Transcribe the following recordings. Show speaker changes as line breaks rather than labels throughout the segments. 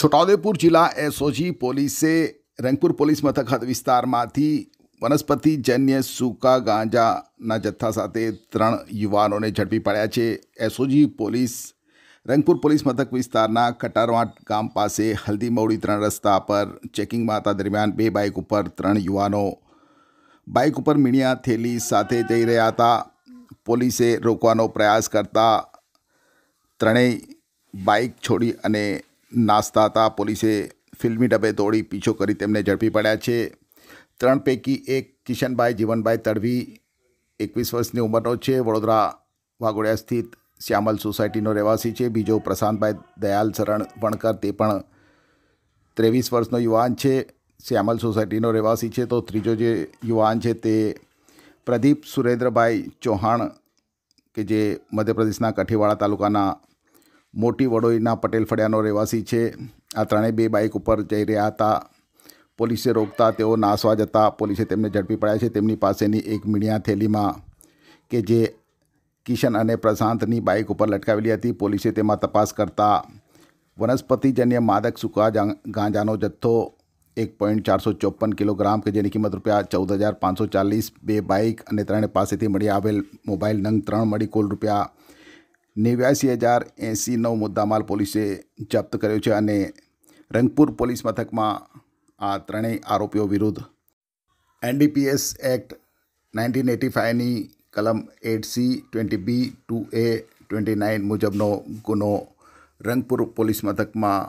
છોટાઉદેપુર જિલ્લા એસઓજી પોલીસે રંગપુર પોલીસ મથક હદ વિસ્તારમાંથી વનસ્પતિજન્ય સૂકા ગાંજાના જથ્થા સાથે ત્રણ યુવાનોને ઝડપી પડ્યા છે એસઓજી પોલીસ રંગપુર પોલીસ મથક વિસ્તારના કટારવાટ ગામ પાસે હલ્દીમૌડી ત્રણ રસ્તા પર ચેકિંગમાં હતા દરમિયાન બે બાઇક ઉપર ત્રણ યુવાનો બાઇક ઉપર મીણિયા થેલી સાથે જઈ રહ્યા હતા પોલીસે રોકવાનો પ્રયાસ કરતા ત્રણેય બાઇક છોડી અને નાસતા હતા પોલીસે ફિલ્મી ડબે દોડી પીછો કરી તેમને ઝડપી પડ્યા છે ત્રણ પૈકી એક કિશનભાઈ જીવનભાઈ તડવી એકવીસ વર્ષની ઉંમરનો છે વડોદરા વાઘોડિયા સ્થિત શ્યામલ સોસાયટીનો રહેવાસી છે બીજો પ્રશાંતભાઈ દયાલ શરણ વણકર તે પણ ત્રેવીસ વર્ષનો યુવાન છે શ્યામલ સોસાયટીનો રહેવાસી છે તો ત્રીજો જે યુવાન છે તે પ્રદીપ સુરેન્દ્રભાઈ ચૌહાણ કે જે મધ્યપ્રદેશના કઠીવાડા તાલુકાના મોટી વડોઈના પટેલ ફળિયાનો રહેવાસી છે આ ત્રણેય બે બાઇક ઉપર જઈ રહ્યા હતા પોલીસે રોકતા તેઓ નાસવા જતા પોલીસે તેમને ઝડપી પડ્યા છે તેમની પાસેની એક મીણિયા થેલીમાં કે જે કિશન અને પ્રશાંતની બાઇક ઉપર લટકાવેલી હતી પોલીસે તેમાં તપાસ કરતા વનસ્પતિજન્ય માદક સૂકા ગાંજાનો જથ્થો એક પોઈન્ટ ચારસો ચોપન કિલોગ્રામ કે જેની કિંમત રૂપિયા ચૌદ હજાર પાંચસો ચાલીસ બે બાઇક અને ત્રણ પાસેથી મળી આવેલ મોબાઈલ નંગ ત્રણ મળી કુલ રૂપિયા નેવ્યાસી હજાર એંસી નવ મુદ્દામાલ પોલીસે જપ્ત કર્યો છે અને રંગપુર પોલીસ મથકમાં આ ત્રણેય આરોપીઓ વિરુદ્ધ એનડીપીએસ એક્ટ નાઇન્ટીન એટી ફાઇવની કલમ eight C twenty B two A twenty nine મુજબનો ગુનો રંગપુર પોલીસ મથકમાં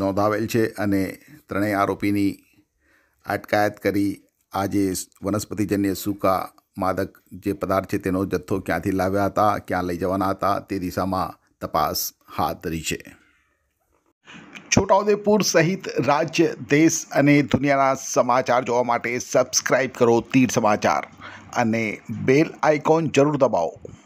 નોંધાવેલ છે અને ત્રણેય આરોપીની અટકાયત કરી આજે વનસ્પતિજન્ય સૂકા માદક જે પદાર્થ છે તેનો જથ્થો ક્યાંથી લાવ્યા હતા ક્યાં લઈ જવાના હતા તે દિશામાં તપાસ હાથ ધરી છે છોટાઉદેપુર સહિત રાજ્ય દેશ અને દુનિયાના સમાચાર જોવા માટે સબસ્ક્રાઈબ કરો તીર સમાચાર અને બેલ આઇકોન જરૂર દબાવો